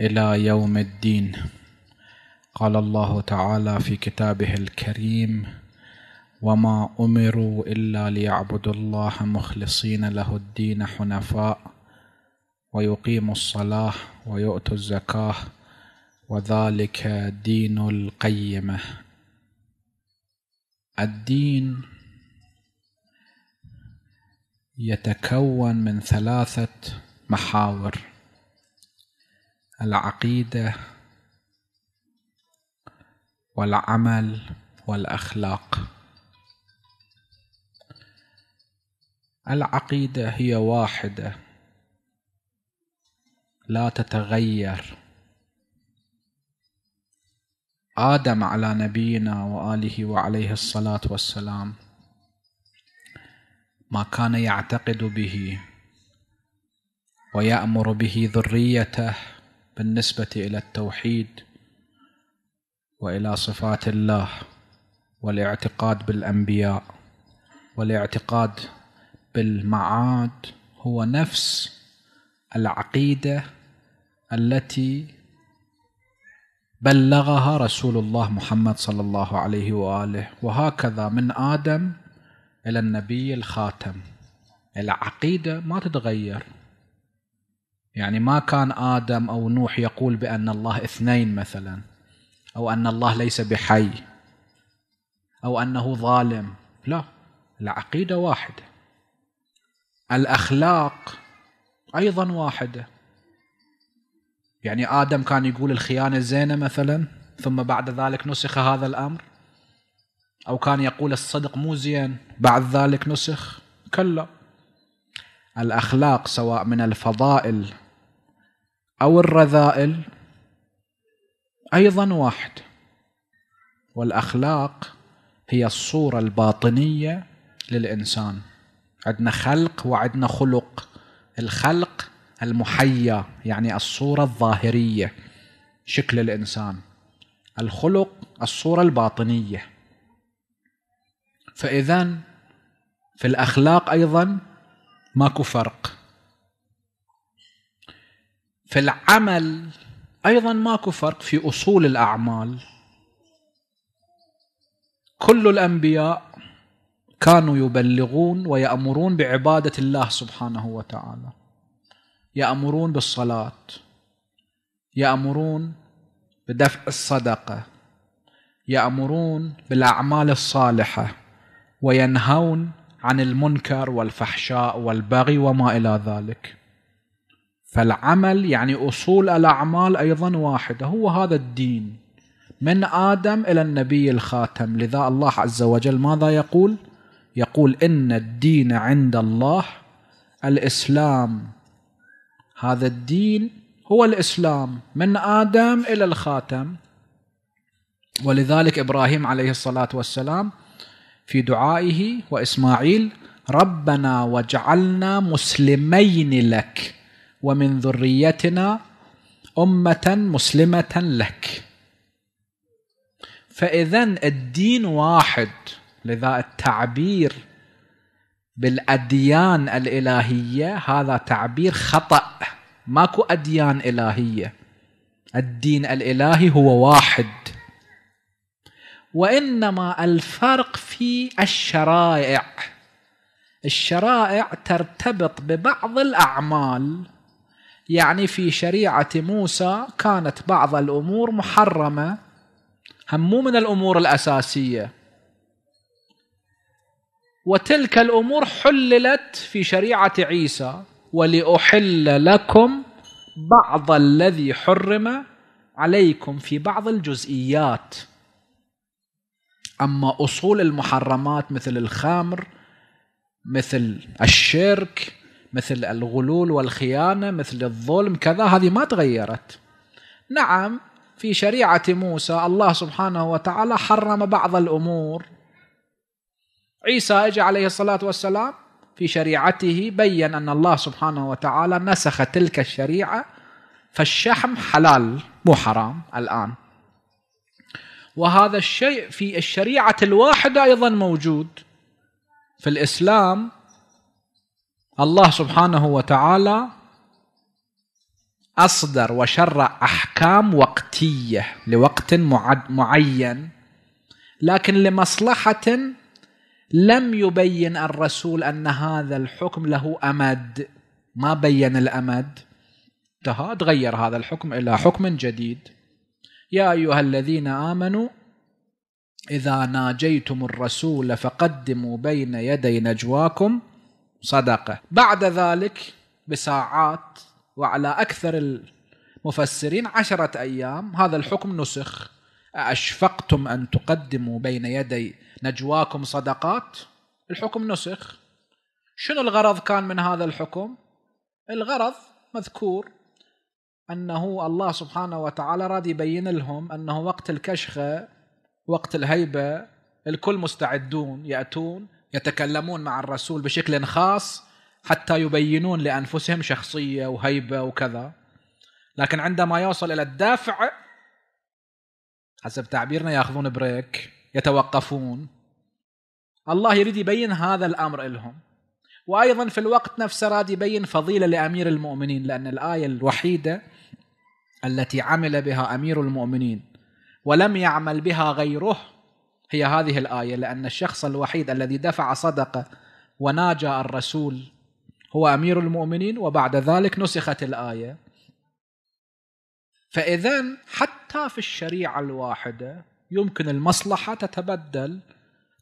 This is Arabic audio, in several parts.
الى يوم الدين قال الله تعالى في كتابه الكريم وما امروا الا ليعبدوا الله مخلصين له الدين حنفاء ويقيموا الصلاه ويؤتوا الزكاه وذلك دين القيمه الدين يتكون من ثلاثه محاور العقيدة والعمل والأخلاق العقيدة هي واحدة لا تتغير آدم على نبينا وآله وعليه الصلاة والسلام ما كان يعتقد به ويأمر به ذريته بالنسبة إلى التوحيد وإلى صفات الله والاعتقاد بالأنبياء والاعتقاد بالمعاد هو نفس العقيدة التي بلغها رسول الله محمد صلى الله عليه واله وهكذا من ادم الى النبي الخاتم العقيده ما تتغير يعني ما كان آدم أو نوح يقول بأن الله اثنين مثلا أو أن الله ليس بحي أو أنه ظالم لا العقيدة واحدة الأخلاق أيضا واحدة يعني آدم كان يقول الخيانة زينة مثلا ثم بعد ذلك نسخ هذا الأمر أو كان يقول الصدق مو زين بعد ذلك نسخ كلا الأخلاق سواء من الفضائل أو الرذائل أيضا واحد والأخلاق هي الصورة الباطنية للإنسان عندنا خلق وعندنا خلق الخلق المحيا يعني الصورة الظاهرية شكل الإنسان الخلق الصورة الباطنية فإذا في الأخلاق أيضا ماكو فرق في العمل ايضا ماكو فرق في اصول الاعمال كل الانبياء كانوا يبلغون ويامرون بعباده الله سبحانه وتعالى يامرون بالصلاه يامرون بدفع الصدقه يامرون بالاعمال الصالحه وينهون عن المنكر والفحشاء والبغي وما الى ذلك فالعمل يعني أصول الأعمال أيضا واحدة هو هذا الدين من آدم إلى النبي الخاتم لذا الله عز وجل ماذا يقول؟ يقول إن الدين عند الله الإسلام هذا الدين هو الإسلام من آدم إلى الخاتم ولذلك إبراهيم عليه الصلاة والسلام في دعائه وإسماعيل ربنا وجعلنا مسلمين لك ومن ذريتنا أمة مسلمة لك فإذا الدين واحد لذا التعبير بالأديان الإلهية هذا تعبير خطأ ماكو أديان إلهية الدين الإلهي هو واحد وإنما الفرق في الشرائع الشرائع ترتبط ببعض الأعمال يعني في شريعة موسى كانت بعض الأمور محرمة هم مو من الأمور الأساسية وتلك الأمور حللت في شريعة عيسى ولأحل لكم بعض الذي حرم عليكم في بعض الجزئيات أما أصول المحرمات مثل الخمر مثل الشرك مثل الغلول والخيانة مثل الظلم كذا هذه ما تغيرت نعم في شريعة موسى الله سبحانه وتعالى حرم بعض الأمور عيسى اجى عليه الصلاة والسلام في شريعته بين أن الله سبحانه وتعالى نسخ تلك الشريعة فالشحم حلال مو حرام الآن وهذا الشيء في الشريعة الواحدة أيضا موجود في الإسلام الله سبحانه وتعالى أصدر وشرع أحكام وقتية لوقت معين لكن لمصلحة لم يبين الرسول أن هذا الحكم له أمد ما بين الأمد انتهى تغير هذا الحكم إلى حكم جديد يا أيها الذين آمنوا إذا ناجيتم الرسول فقدموا بين يدي نجواكم صدقه بعد ذلك بساعات وعلى اكثر المفسرين عشره ايام هذا الحكم نسخ اشفقتم ان تقدموا بين يدي نجواكم صدقات الحكم نسخ شنو الغرض كان من هذا الحكم الغرض مذكور انه الله سبحانه وتعالى راد يبين لهم انه وقت الكشخه وقت الهيبه الكل مستعدون ياتون يتكلمون مع الرسول بشكل خاص حتى يبينون لانفسهم شخصيه وهيبه وكذا لكن عندما يوصل الى الدافع حسب تعبيرنا ياخذون بريك يتوقفون الله يريد يبين هذا الامر لهم وايضا في الوقت نفسه راد يبين فضيله لامير المؤمنين لان الايه الوحيده التي عمل بها امير المؤمنين ولم يعمل بها غيره هي هذه الآية لأن الشخص الوحيد الذي دفع صدقة وناجى الرسول هو أمير المؤمنين وبعد ذلك نسخت الآية فإذا حتى في الشريعة الواحدة يمكن المصلحة تتبدل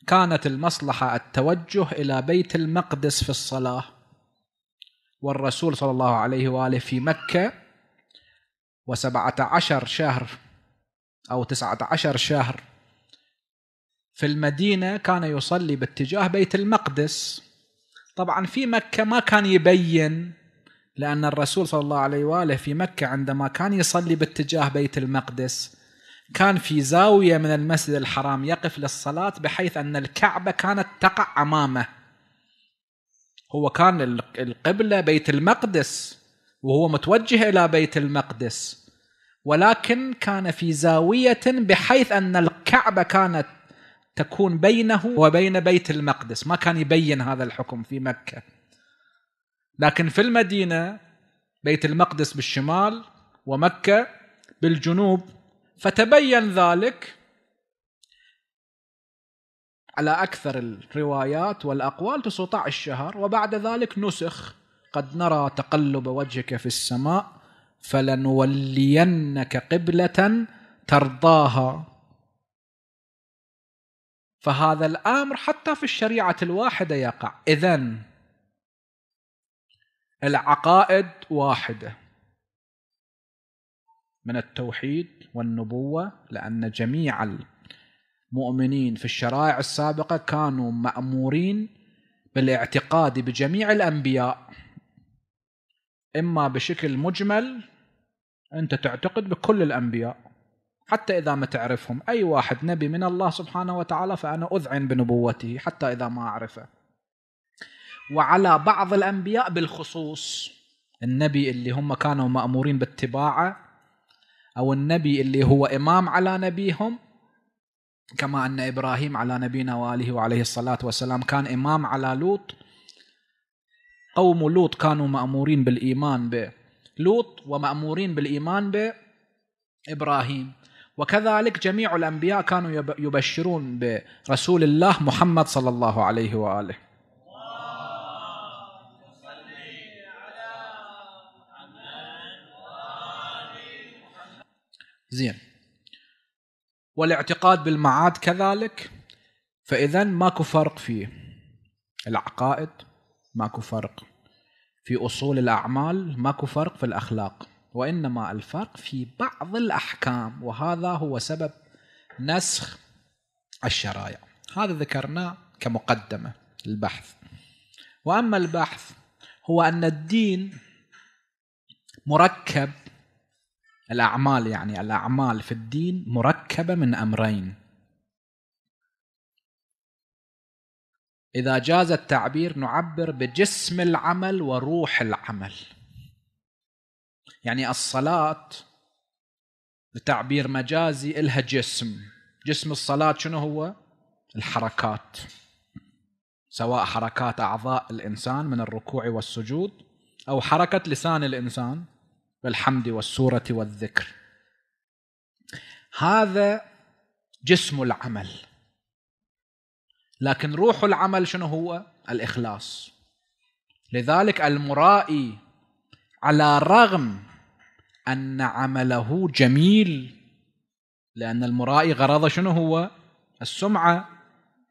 كانت المصلحة التوجه إلى بيت المقدس في الصلاة والرسول صلى الله عليه وآله في مكة وسبعة عشر شهر أو تسعة عشر شهر في المدينة كان يصلي باتجاه بيت المقدس طبعا في مكة ما كان يبين لأن الرسول صلى الله عليه وآله في مكة عندما كان يصلي باتجاه بيت المقدس كان في زاوية من المسجد الحرام يقف للصلاة بحيث أن الكعبة كانت تقع أمامه هو كان القبلة بيت المقدس وهو متوجه إلى بيت المقدس ولكن كان في زاوية بحيث أن الكعبة كانت تكون بينه وبين بيت المقدس ما كان يبين هذا الحكم في مكة لكن في المدينة بيت المقدس بالشمال ومكة بالجنوب فتبين ذلك على أكثر الروايات والأقوال 19 شهر وبعد ذلك نسخ قد نرى تقلب وجهك في السماء فلنولينك قبلة ترضاها فهذا الامر حتى في الشريعه الواحده يقع اذا العقائد واحده من التوحيد والنبوه لان جميع المؤمنين في الشرائع السابقه كانوا مامورين بالاعتقاد بجميع الانبياء اما بشكل مجمل انت تعتقد بكل الانبياء حتى إذا ما تعرفهم أي واحد نبي من الله سبحانه وتعالى فأنا أذعن بنبوته حتى إذا ما أعرفه وعلى بعض الأنبياء بالخصوص النبي اللي هم كانوا مأمورين باتباعه أو النبي اللي هو إمام على نبيهم كما أن إبراهيم على نبينا وآله وعليه الصلاة والسلام كان إمام على لوط قوم لوط كانوا مأمورين بالإيمان لوط ومأمورين بالإيمان ابراهيم وكذلك جميع الأنبياء كانوا يبشرون برسول الله محمد صلى الله عليه وآله زين والاعتقاد بالمعاد كذلك فإذا ماكو فرق في العقائد ماكو فرق في أصول الأعمال ماكو فرق في الأخلاق وإنما الفرق في بعض الأحكام وهذا هو سبب نسخ الشرايع هذا ذكرناه كمقدمة البحث وأما البحث هو أن الدين مركب الأعمال يعني الأعمال في الدين مركبة من أمرين إذا جاز التعبير نعبر بجسم العمل وروح العمل يعني الصلاة بتعبير مجازي إلها جسم جسم الصلاة شنو هو؟ الحركات سواء حركات أعضاء الإنسان من الركوع والسجود أو حركة لسان الإنسان بالحمد والسورة والذكر هذا جسم العمل لكن روح العمل شنو هو؟ الإخلاص لذلك المرائي على رغم أن عمله جميل لأن المرائي غرضه شنو هو السمعة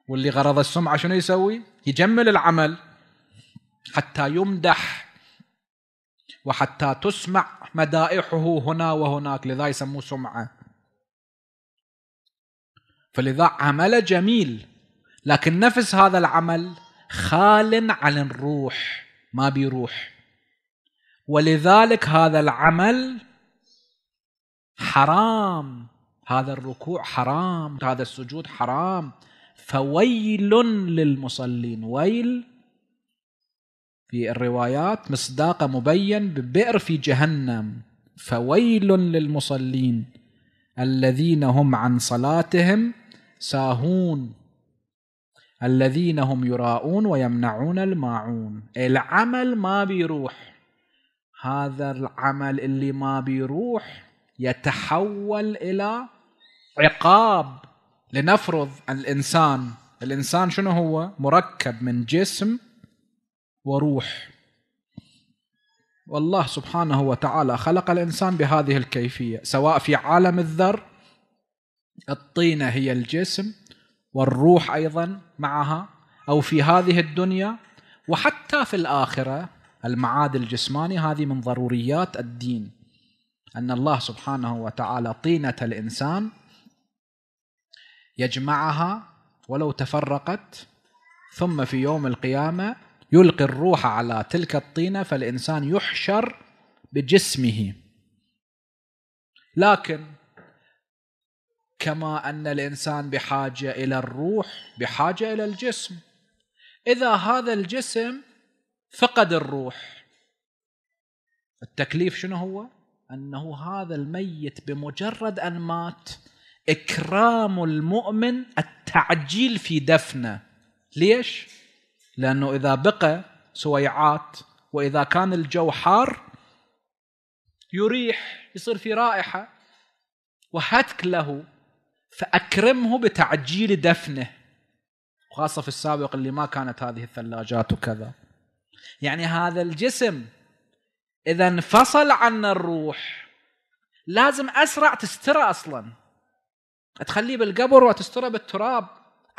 واللي غرض السمعة شنو يسوي يجمل العمل حتى يمدح وحتى تسمع مدائحه هنا وهناك لذا يسموه سمعة فلذا عمل جميل لكن نفس هذا العمل خال عن الروح ما بيروح ولذلك هذا العمل حرام هذا الركوع حرام هذا السجود حرام فويل للمصلين ويل في الروايات مصداق مبين ببئر في جهنم فويل للمصلين الذين هم عن صلاتهم ساهون الذين هم يراءون ويمنعون الماعون العمل ما بيروح هذا العمل اللي ما بيروح يتحول الى عقاب لنفرض الانسان الانسان شنو هو مركب من جسم وروح والله سبحانه وتعالى خلق الانسان بهذه الكيفيه سواء في عالم الذر الطينه هي الجسم والروح ايضا معها او في هذه الدنيا وحتى في الاخره المعاد الجسماني هذه من ضروريات الدين أن الله سبحانه وتعالى طينة الإنسان يجمعها ولو تفرقت ثم في يوم القيامة يلقي الروح على تلك الطينة فالإنسان يحشر بجسمه لكن كما أن الإنسان بحاجة إلى الروح بحاجة إلى الجسم إذا هذا الجسم فقد الروح التكليف شنو هو انه هذا الميت بمجرد ان مات اكرام المؤمن التعجيل في دفنه ليش لانه اذا بقى سويعات واذا كان الجو حار يريح يصير في رائحه وهتك له فاكرمه بتعجيل دفنه خاصه في السابق اللي ما كانت هذه الثلاجات وكذا يعني هذا الجسم اذا انفصل عنا الروح لازم اسرع تسترى اصلا تخليه بالقبر وتسترى بالتراب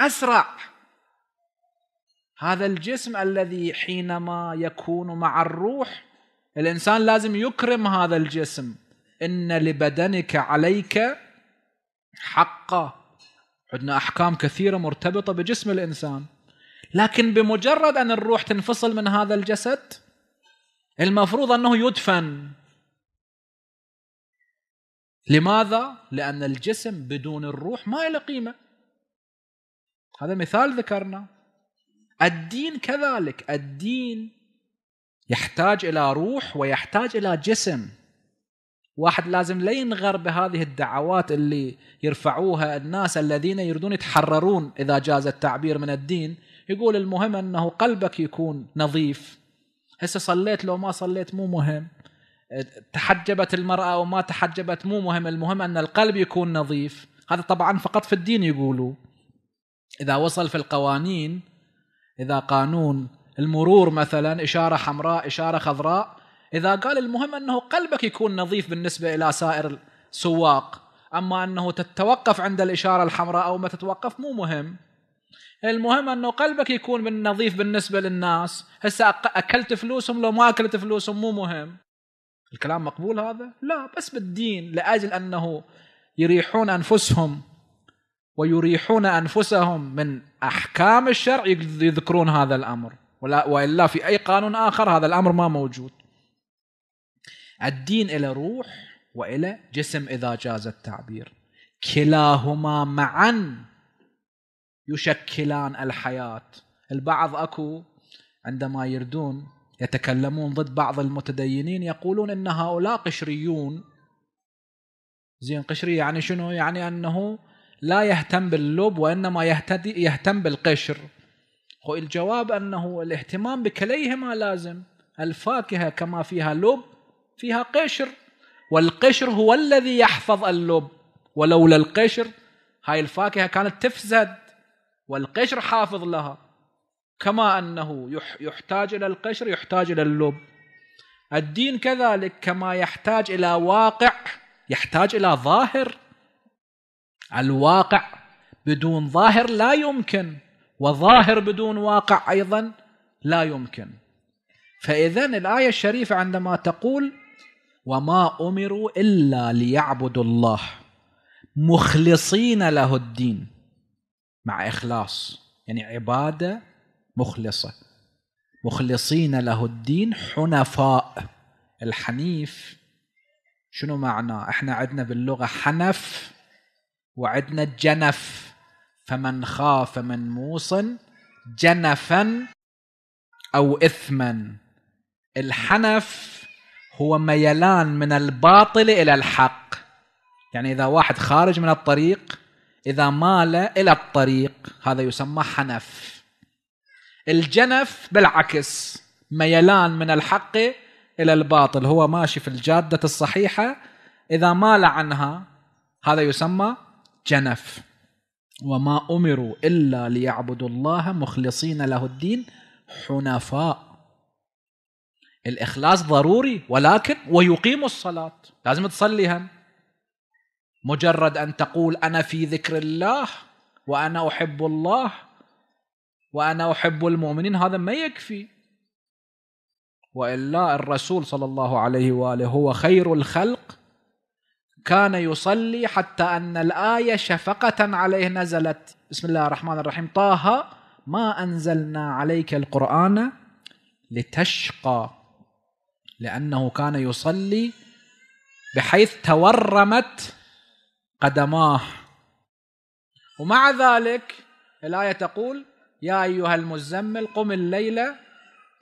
اسرع هذا الجسم الذي حينما يكون مع الروح الانسان لازم يكرم هذا الجسم ان لبدنك عليك حقا عندنا احكام كثيره مرتبطه بجسم الانسان لكن بمجرد ان الروح تنفصل من هذا الجسد المفروض انه يدفن لماذا؟ لان الجسم بدون الروح ما له قيمه هذا مثال ذكرنا الدين كذلك الدين يحتاج الى روح ويحتاج الى جسم واحد لازم لا ينغر بهذه الدعوات اللي يرفعوها الناس الذين يريدون يتحررون اذا جاز التعبير من الدين يقول المهم انه قلبك يكون نظيف هسه صليت لو ما صليت مو مهم تحجبت المرأة وما تحجبت مو مهم المهم أن القلب يكون نظيف هذا طبعا فقط في الدين يقولوا إذا وصل في القوانين إذا قانون المرور مثلا إشارة حمراء إشارة خضراء إذا قال المهم أنه قلبك يكون نظيف بالنسبة إلى سائر السواق أما أنه تتوقف عند الإشارة الحمراء أو ما تتوقف مو مهم المهم انه قلبك يكون من نظيف بالنسبه للناس هسه اكلت فلوسهم لو ما اكلت فلوسهم مو مهم الكلام مقبول هذا لا بس بالدين لاجل انه يريحون انفسهم ويريحون انفسهم من احكام الشرع يذكرون هذا الامر ولا والا في اي قانون اخر هذا الامر ما موجود الدين الى روح والى جسم اذا جاز التعبير كلاهما معا يشكلان الحياة البعض أكو عندما يردون يتكلمون ضد بعض المتدينين يقولون ان هؤلاء قشريون زين قشري يعني شنو يعني انه لا يهتم باللب وانما يهتدي يهتم بالقشر الجواب انه الاهتمام بكليهما لازم الفاكهه كما فيها لب فيها قشر والقشر هو الذي يحفظ اللب ولولا القشر هاي الفاكهه كانت تفسد والقشر حافظ لها كما انه يحتاج الى القشر يحتاج الى اللب الدين كذلك كما يحتاج الى واقع يحتاج الى ظاهر الواقع بدون ظاهر لا يمكن وظاهر بدون واقع ايضا لا يمكن فاذا الايه الشريفه عندما تقول وما امروا الا ليعبدوا الله مخلصين له الدين مع إخلاص يعني عبادة مخلصة مخلصين له الدين حنفاء الحنيف شنو معناه احنا عندنا باللغة حنف وعندنا جنف فمن خاف من موص جنفا أو إثما الحنف هو ميلان من الباطل إلى الحق يعني إذا واحد خارج من الطريق إذا مال إلى الطريق هذا يسمى حنف الجنف بالعكس ميلان من الحق إلى الباطل هو ماشي في الجادة الصحيحة إذا مال عنها هذا يسمى جنف وما أمروا إلا ليعبدوا الله مخلصين له الدين حنفاء الإخلاص ضروري ولكن ويقيموا الصلاة لازم تصلي هم مجرد ان تقول انا في ذكر الله وانا احب الله وانا احب المؤمنين هذا ما يكفي والا الرسول صلى الله عليه واله هو خير الخلق كان يصلي حتى ان الايه شفقه عليه نزلت بسم الله الرحمن الرحيم طه ما انزلنا عليك القران لتشقى لانه كان يصلي بحيث تورمت قدماه ومع ذلك الآية تقول يا أيها المزمل قم الليل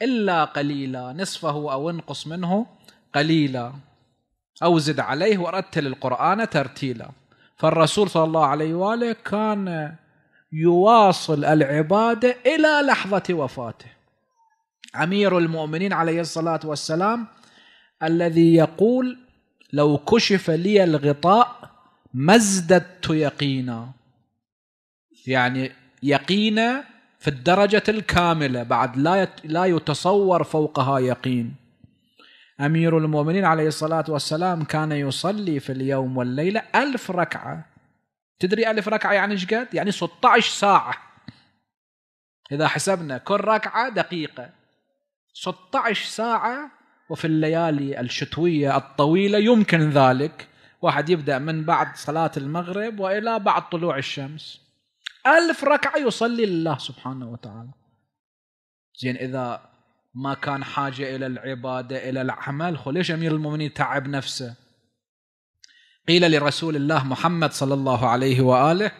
إلا قليلا نصفه أو انقص منه قليلا أو زد عليه ورتل القرآن ترتيلا فالرسول صلى الله عليه وآله كان يواصل العبادة إلى لحظة وفاته أمير المؤمنين عليه الصلاة والسلام الذي يقول لو كشف لي الغطاء ما ازددت يقينا يعني يقينا في الدرجة الكاملة بعد لا لا يتصور فوقها يقين أمير المؤمنين عليه الصلاة والسلام كان يصلي في اليوم والليلة ألف ركعة تدري ألف ركعة يعني إيش قد؟ يعني 16 ساعة إذا حسبنا كل ركعة دقيقة 16 ساعة وفي الليالي الشتوية الطويلة يمكن ذلك واحد يبدأ من بعد صلاة المغرب وإلى بعد طلوع الشمس ألف ركعة يصلي لله سبحانه وتعالى زين إذا ما كان حاجة إلى العبادة إلى العمل ليش أمير المؤمنين تعب نفسه قيل لرسول الله محمد صلى الله عليه وآله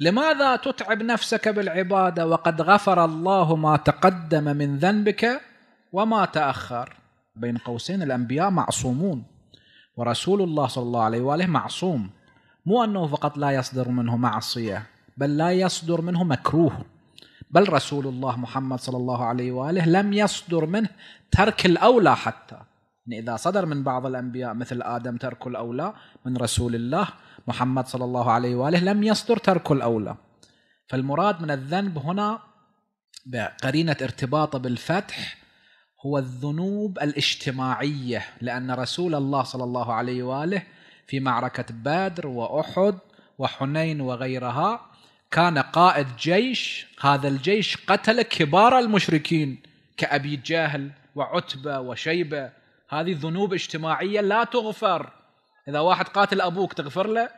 لماذا تتعب نفسك بالعباده وقد غفر الله ما تقدم من ذنبك وما تاخر بين قوسين الانبياء معصومون ورسول الله صلى الله عليه واله معصوم مو انه فقط لا يصدر منه معصيه بل لا يصدر منه مكروه بل رسول الله محمد صلى الله عليه واله لم يصدر منه ترك الاولى حتى يعني إذا صدر من بعض الأنبياء مثل آدم ترك الأولى من رسول الله محمد صلى الله عليه وآله لم يصدر ترك الأولى فالمراد من الذنب هنا بقرينة ارتباطه بالفتح هو الذنوب الاجتماعية لأن رسول الله صلى الله عليه وآله في معركة بدر وأحد وحنين وغيرها كان قائد جيش هذا الجيش قتل كبار المشركين كأبي جهل وعتبة وشيبة هذه ذنوب اجتماعيه لا تغفر اذا واحد قاتل ابوك تغفر له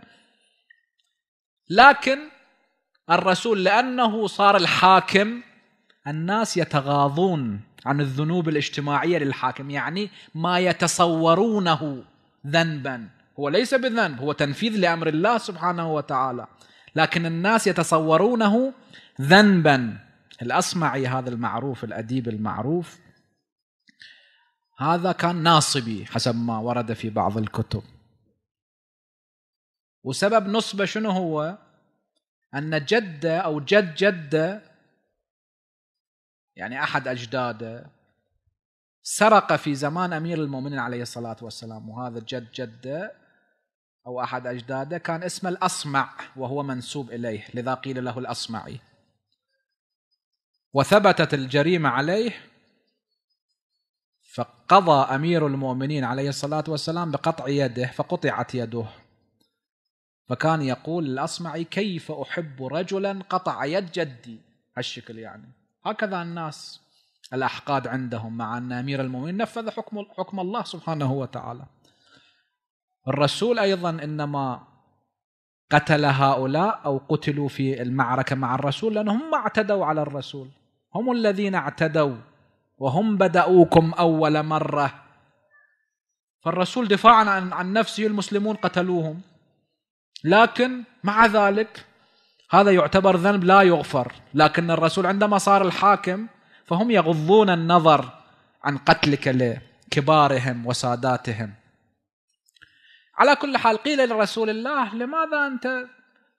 لكن الرسول لانه صار الحاكم الناس يتغاضون عن الذنوب الاجتماعيه للحاكم يعني ما يتصورونه ذنبا هو ليس بذنب هو تنفيذ لامر الله سبحانه وتعالى لكن الناس يتصورونه ذنبا الاصمعي هذا المعروف الاديب المعروف هذا كان ناصبي حسب ما ورد في بعض الكتب وسبب نصبه شنو هو أن جده أو جد جده يعني أحد أجداده سرق في زمان أمير المؤمنين عليه الصلاة والسلام وهذا جد جده أو أحد أجداده كان اسمه الأصمع وهو منسوب إليه لذا قيل له الأصمعي وثبتت الجريمة عليه فقضى امير المؤمنين عليه الصلاه والسلام بقطع يده فقطعت يده فكان يقول الاصمعي كيف احب رجلا قطع يد جدي هالشكل يعني هكذا الناس الاحقاد عندهم مع ان امير المؤمنين نفذ حكم حكم الله سبحانه وتعالى الرسول ايضا انما قتل هؤلاء او قتلوا في المعركه مع الرسول لانهم ما اعتدوا على الرسول هم الذين اعتدوا وهم بدأوكم أول مرة فالرسول دفاعا عن, عن نفسه المسلمون قتلوهم لكن مع ذلك هذا يعتبر ذنب لا يغفر لكن الرسول عندما صار الحاكم فهم يغضون النظر عن قتلك لكبارهم وساداتهم على كل حال قيل لرسول الله لماذا أنت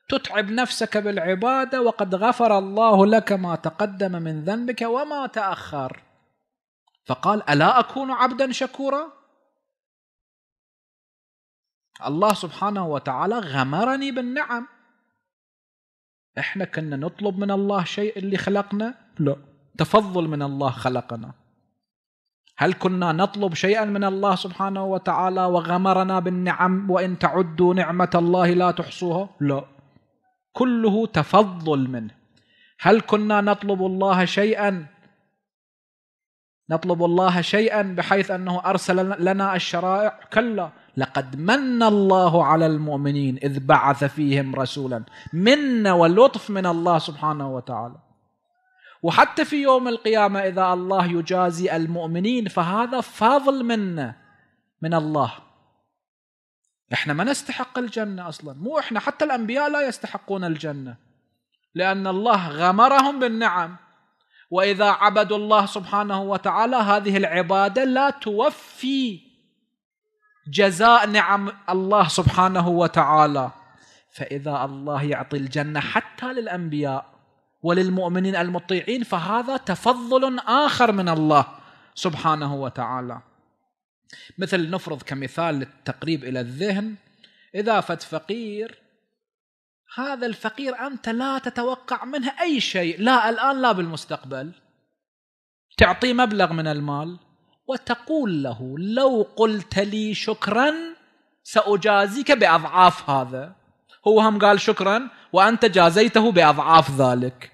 تتعب نفسك بالعبادة وقد غفر الله لك ما تقدم من ذنبك وما تأخر فقال الا اكون عبدا شكورا الله سبحانه وتعالى غمرني بالنعم احنا كنا نطلب من الله شيء اللي خلقنا لا تفضل من الله خلقنا هل كنا نطلب شيئا من الله سبحانه وتعالى وغمرنا بالنعم وان تعدوا نعمه الله لا تحصوها لا كله تفضل منه هل كنا نطلب الله شيئا نطلب الله شيئا بحيث أنه أرسل لنا الشرائع كلا لقد من الله على المؤمنين إذ بعث فيهم رسولا منة ولطف من الله سبحانه وتعالى وحتى في يوم القيامة إذا الله يجازي المؤمنين فهذا فضل منا من الله احنا ما نستحق الجنة أصلا مو احنا حتى الأنبياء لا يستحقون الجنة لأن الله غمرهم بالنعم واذا عبدوا الله سبحانه وتعالى هذه العباده لا توفي جزاء نعم الله سبحانه وتعالى فاذا الله يعطي الجنه حتى للانبياء وللمؤمنين المطيعين فهذا تفضل اخر من الله سبحانه وتعالى مثل نفرض كمثال للتقريب الى الذهن اذا فت فقير هذا الفقير أنت لا تتوقع منه أي شيء لا الآن لا بالمستقبل تعطيه مبلغ من المال وتقول له لو قلت لي شكرا سأجازيك بأضعاف هذا هو هم قال شكرا وأنت جازيته بأضعاف ذلك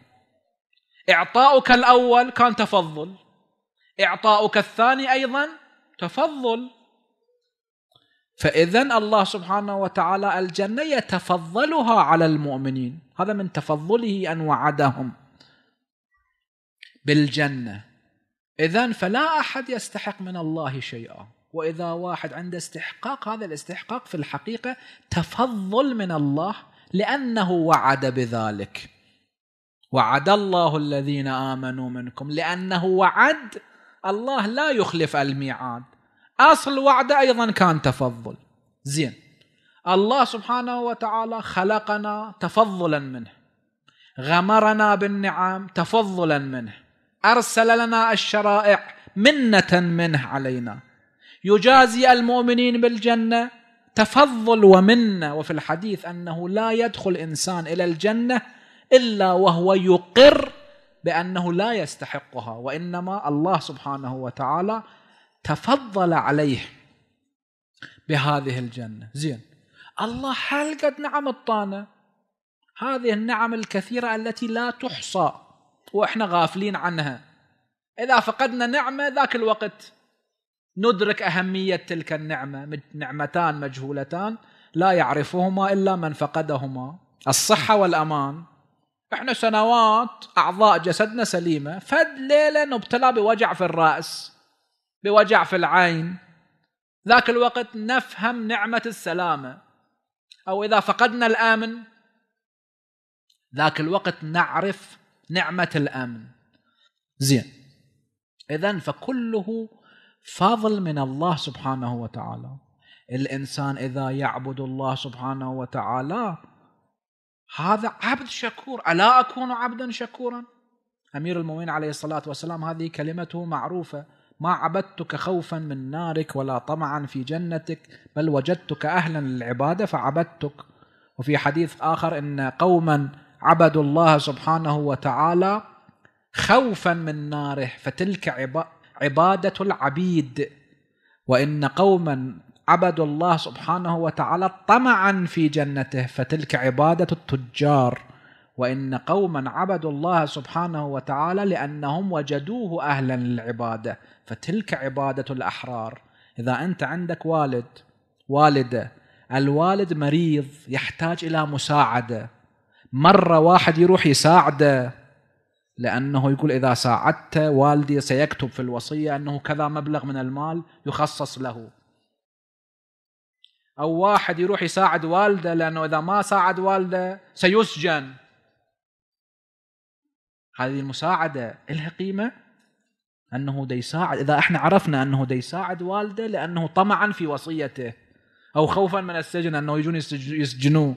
إعطاؤك الأول كان تفضل إعطاؤك الثاني أيضا تفضل فإذا الله سبحانه وتعالى الجنة يتفضلها على المؤمنين هذا من تفضله أن وعدهم بالجنة إذا فلا أحد يستحق من الله شيئا وإذا واحد عنده استحقاق هذا الاستحقاق في الحقيقة تفضل من الله لأنه وعد بذلك وعد الله الذين آمنوا منكم لأنه وعد الله لا يخلف الميعاد أصل وعده أيضا كان تفضل زين الله سبحانه وتعالى خلقنا تفضلا منه غمرنا بالنعم تفضلا منه أرسل لنا الشرائع منة منه علينا يجازي المؤمنين بالجنة تفضل ومنة وفي الحديث أنه لا يدخل إنسان إلى الجنة إلا وهو يقر بأنه لا يستحقها وإنما الله سبحانه وتعالى تفضل عليه بهذه الجنة زين الله هل قد نعم الطانة هذه النعم الكثيرة التي لا تحصى وإحنا غافلين عنها إذا فقدنا نعمة ذاك الوقت ندرك أهمية تلك النعمة نعمتان مجهولتان لا يعرفهما إلا من فقدهما الصحة والأمان إحنا سنوات أعضاء جسدنا سليمة فد ليلة نبتلى بوجع في الرأس بوجع في العين ذاك الوقت نفهم نعمة السلامة أو إذا فقدنا الأمن ذاك الوقت نعرف نعمة الأمن زين إذا فكله فضل من الله سبحانه وتعالى الإنسان إذا يعبد الله سبحانه وتعالى هذا عبد شكور ألا أكون عبدا شكورا أمير المؤمنين عليه الصلاة والسلام هذه كلمته معروفة ما عبدتك خوفا من نارك ولا طمعا في جنتك بل وجدتك أهلا للعبادة فعبدتك وفي حديث آخر إن قوما عبدوا الله سبحانه وتعالى خوفا من ناره فتلك عبادة العبيد وإن قوما عبدوا الله سبحانه وتعالى طمعا في جنته فتلك عبادة التجار وإن قوما عبدوا الله سبحانه وتعالى لأنهم وجدوه أهلا للعبادة فتلك عبادة الأحرار إذا أنت عندك والد والدة الوالد مريض يحتاج إلى مساعدة مرة واحد يروح يساعده لأنه يقول إذا ساعدت والدي سيكتب في الوصية أنه كذا مبلغ من المال يخصص له أو واحد يروح يساعد والده لأنه إذا ما ساعد والده سيسجن هذه المساعدة لها قيمة أنه دا يساعد إذا إحنا عرفنا أنه دا يساعد والده لأنه طمعا في وصيته أو خوفا من السجن أنه يجون يسجنوه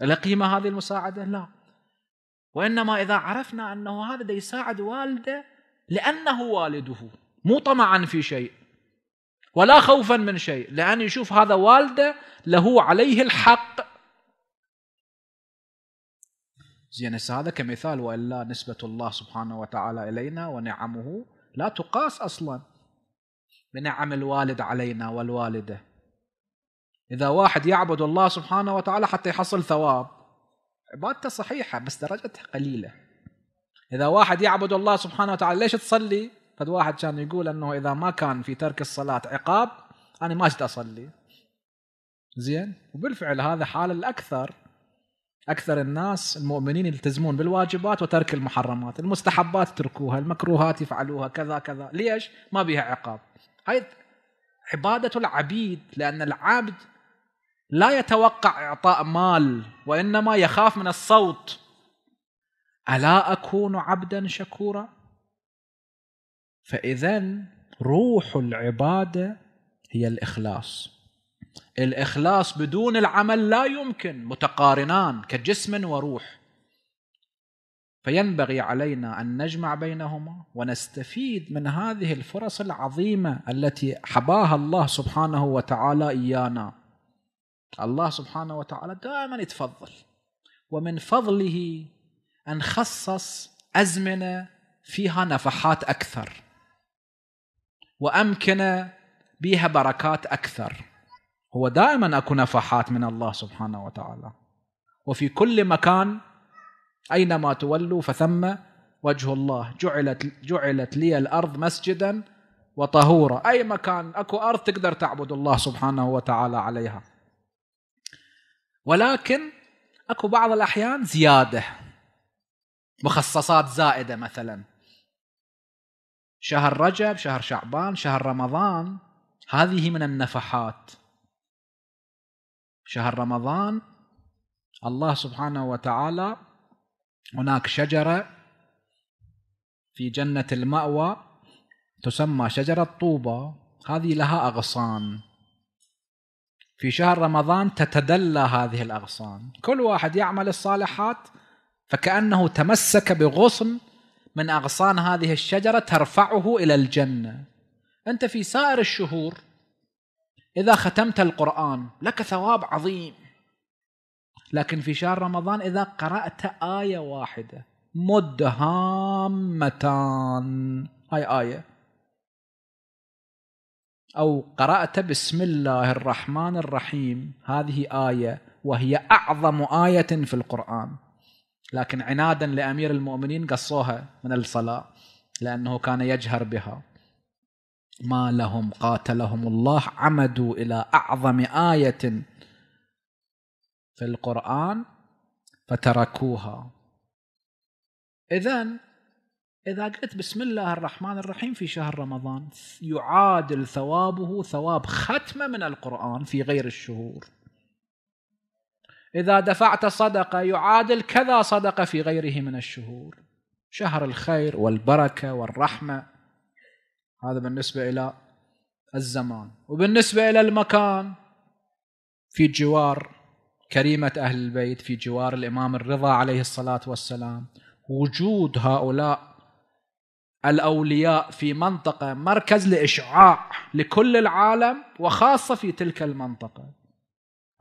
لها قيمة هذه المساعدة؟ لا وإنما إذا عرفنا أنه هذا دا يساعد والده لأنه والده مو طمعا في شيء ولا خوفا من شيء لأن يشوف هذا والده له عليه الحق زين هذا كمثال والا نسبه الله سبحانه وتعالى الينا ونعمه لا تقاس اصلا بنعم الوالد علينا والوالده اذا واحد يعبد الله سبحانه وتعالى حتى يحصل ثواب عبادته صحيحه بس درجتها قليله اذا واحد يعبد الله سبحانه وتعالى ليش تصلي؟ قد واحد كان يقول انه اذا ما كان في ترك الصلاه عقاب انا ما اجد اصلي زين وبالفعل هذا حال الاكثر اكثر الناس المؤمنين يلتزمون بالواجبات وترك المحرمات، المستحبات تركوها المكروهات يفعلوها كذا كذا، ليش؟ ما بها عقاب. هاي عباده العبيد لان العبد لا يتوقع اعطاء مال وانما يخاف من الصوت. الا اكون عبدا شكورا؟ فاذا روح العباده هي الاخلاص. الإخلاص بدون العمل لا يمكن متقارنان كجسم وروح فينبغي علينا أن نجمع بينهما ونستفيد من هذه الفرص العظيمة التي حباها الله سبحانه وتعالى إيانا الله سبحانه وتعالى دائما يتفضل ومن فضله أن خصص أزمنة فيها نفحات أكثر وأمكنة بها بركات أكثر هو دائما اكو نفحات من الله سبحانه وتعالى وفي كل مكان اينما تولوا فثم وجه الله جعلت جعلت لي الارض مسجدا وطهورا اي مكان اكو ارض تقدر تعبد الله سبحانه وتعالى عليها ولكن اكو بعض الاحيان زياده مخصصات زائده مثلا شهر رجب شهر شعبان شهر رمضان هذه من النفحات شهر رمضان الله سبحانه وتعالى هناك شجرة في جنة المأوى تسمى شجرة طوبة هذه لها أغصان في شهر رمضان تتدلى هذه الأغصان كل واحد يعمل الصالحات فكأنه تمسك بغصن من أغصان هذه الشجرة ترفعه إلى الجنة أنت في سائر الشهور إذا ختمت القرآن لك ثواب عظيم لكن في شهر رمضان إذا قرأت آية واحدة مدهامتان هاي آية أو قرأت بسم الله الرحمن الرحيم هذه آية وهي أعظم آية في القرآن لكن عنادا لأمير المؤمنين قصوها من الصلاة لأنه كان يجهر بها ما لهم قاتلهم الله عمدوا الى اعظم ايه في القران فتركوها اذا اذا قلت بسم الله الرحمن الرحيم في شهر رمضان يعادل ثوابه ثواب ختمه من القران في غير الشهور اذا دفعت صدقه يعادل كذا صدقه في غيره من الشهور شهر الخير والبركه والرحمه هذا بالنسبة إلى الزمان وبالنسبة إلى المكان في جوار كريمة أهل البيت في جوار الإمام الرضا عليه الصلاة والسلام وجود هؤلاء الأولياء في منطقة مركز لإشعاع لكل العالم وخاصة في تلك المنطقة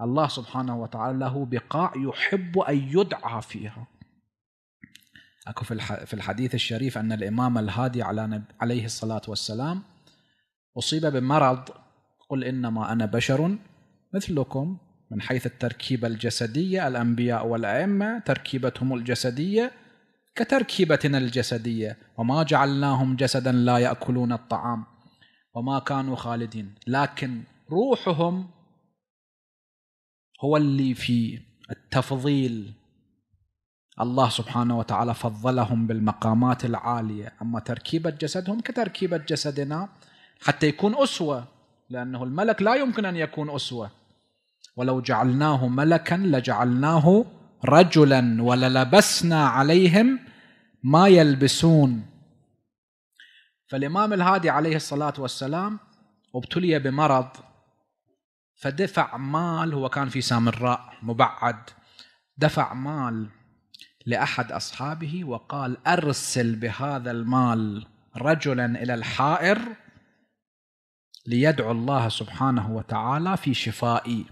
الله سبحانه وتعالى له بقاع يحب أن يدعى فيها اكو في في الحديث الشريف ان الامام الهادي على عليه الصلاه والسلام اصيب بمرض قل انما انا بشر مثلكم من حيث التركيبه الجسديه الانبياء والائمه تركيبتهم الجسديه كتركيبتنا الجسديه وما جعلناهم جسدا لا ياكلون الطعام وما كانوا خالدين لكن روحهم هو اللي في التفضيل الله سبحانه وتعالى فضلهم بالمقامات العالية أما تركيبة جسدهم كتركيبة جسدنا حتى يكون أسوة لأنه الملك لا يمكن أن يكون أسوة ولو جعلناه ملكا لجعلناه رجلا وللبسنا عليهم ما يلبسون فالإمام الهادي عليه الصلاة والسلام ابتلي بمرض فدفع مال هو كان في سامراء مبعد دفع مال لاحد اصحابه وقال ارسل بهذا المال رجلا الى الحائر ليدعو الله سبحانه وتعالى في شفائي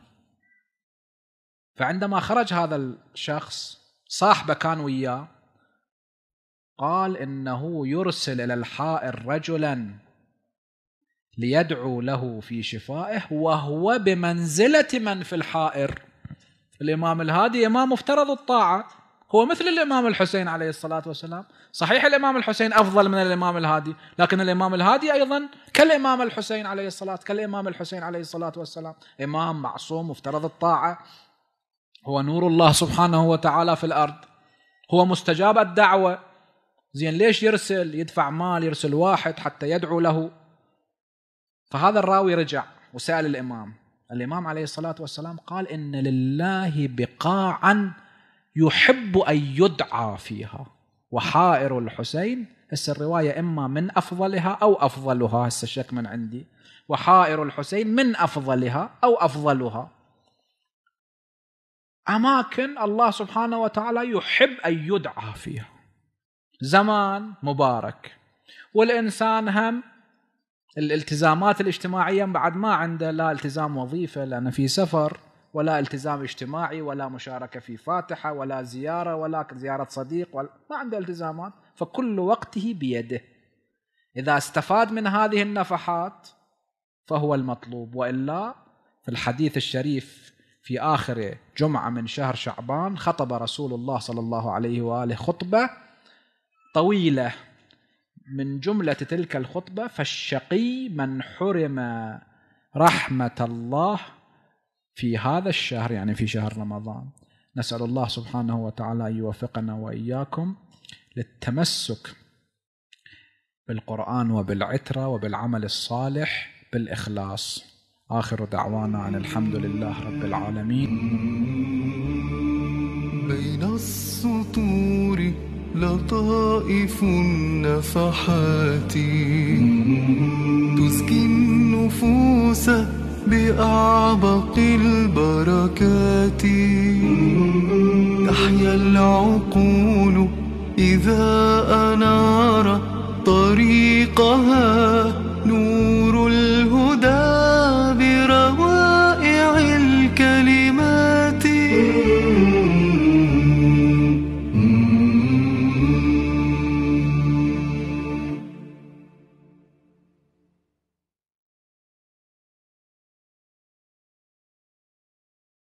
فعندما خرج هذا الشخص صاحبه كان وياه قال انه يرسل الى الحائر رجلا ليدعو له في شفائه وهو بمنزله من في الحائر الامام الهادي امام مفترض الطاعه هو مثل الإمام الحسين عليه الصلاة والسلام صحيح الإمام الحسين أفضل من الإمام الهادي لكن الإمام الهادي أيضا كالإمام الحسين عليه الصلاة كالإمام الحسين عليه الصلاة والسلام إمام معصوم مفترض الطاعة هو نور الله سبحانه وتعالى في الأرض هو مستجاب الدعوة زين ليش يرسل يدفع مال يرسل واحد حتى يدعو له فهذا الراوي رجع وسأل الإمام الإمام عليه الصلاة والسلام قال إن لله بقاعا يحب أن يدعى فيها وحائر الحسين هسه الرواية إما من أفضلها أو أفضلها هسه الشك من عندي وحائر الحسين من أفضلها أو أفضلها أماكن الله سبحانه وتعالى يحب أن يدعى فيها زمان مبارك والإنسان هم الالتزامات الاجتماعية بعد ما عنده لا التزام وظيفة لأنه في سفر ولا التزام اجتماعي ولا مشاركه في فاتحه ولا زياره ولا زياره صديق ولا ما عنده التزامات فكل وقته بيده اذا استفاد من هذه النفحات فهو المطلوب والا في الحديث الشريف في اخر جمعه من شهر شعبان خطب رسول الله صلى الله عليه واله خطبه طويله من جمله تلك الخطبه فالشقي من حرم رحمه الله في هذا الشهر يعني في شهر رمضان نسأل الله سبحانه وتعالى أن يوفقنا وإياكم للتمسك بالقرآن وبالعترة وبالعمل الصالح بالإخلاص آخر دعوانا أن الحمد لله رب العالمين بين السطور لطائف النفحات تزكي النفوس بأعبق البركات تحيا العقول إذا أنار طريقها